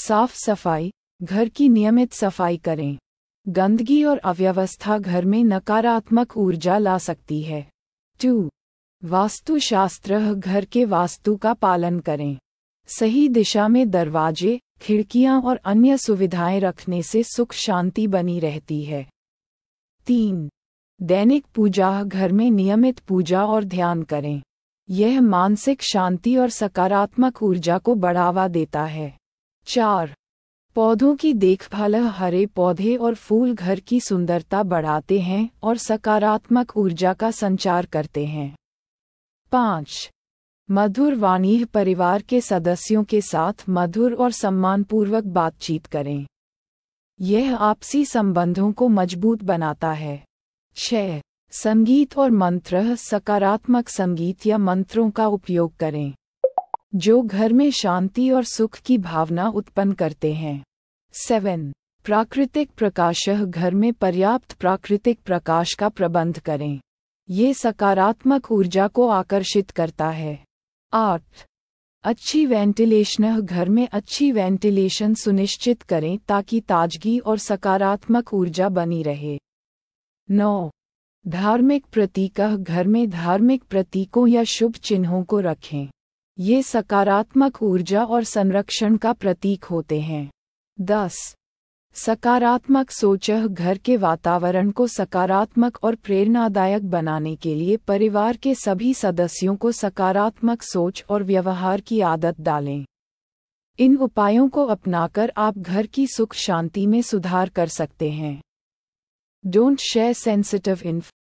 साफ सफाई घर की नियमित सफाई करें गंदगी और अव्यवस्था घर में नकारात्मक ऊर्जा ला सकती है टू वास्तुशास्त्र घर के वास्तु का पालन करें सही दिशा में दरवाजे खिड़कियां और अन्य सुविधाएं रखने से सुख शांति बनी रहती है तीन दैनिक पूजा घर में नियमित पूजा और ध्यान करें यह मानसिक शांति और सकारात्मक ऊर्जा को बढ़ावा देता है चार पौधों की देखभाल हरे पौधे और फूल घर की सुंदरता बढ़ाते हैं और सकारात्मक ऊर्जा का संचार करते हैं पाँच मधुर वाणी परिवार के सदस्यों के साथ मधुर और सम्मानपूर्वक बातचीत करें यह आपसी संबंधों को मजबूत बनाता है छह संगीत और मंत्र सकारात्मक संगीत या मंत्रों का उपयोग करें जो घर में शांति और सुख की भावना उत्पन्न करते हैं सेवन प्राकृतिक प्रकाश घर में पर्याप्त प्राकृतिक प्रकाश का प्रबंध करें ये सकारात्मक ऊर्जा को आकर्षित करता है आठ अच्छी वेंटिलेशन घर में अच्छी वेंटिलेशन सुनिश्चित करें ताकि ताजगी और सकारात्मक ऊर्जा बनी रहे नौ धार्मिक प्रतीक घर में धार्मिक प्रतीकों या शुभ चिन्हों को रखें ये सकारात्मक ऊर्जा और संरक्षण का प्रतीक होते हैं दस सकारात्मक सोचह घर के वातावरण को सकारात्मक और प्रेरणादायक बनाने के लिए परिवार के सभी सदस्यों को सकारात्मक सोच और व्यवहार की आदत डालें इन उपायों को अपनाकर आप घर की सुख शांति में सुधार कर सकते हैं डोंट शेयर सेंसिटिव इन्फ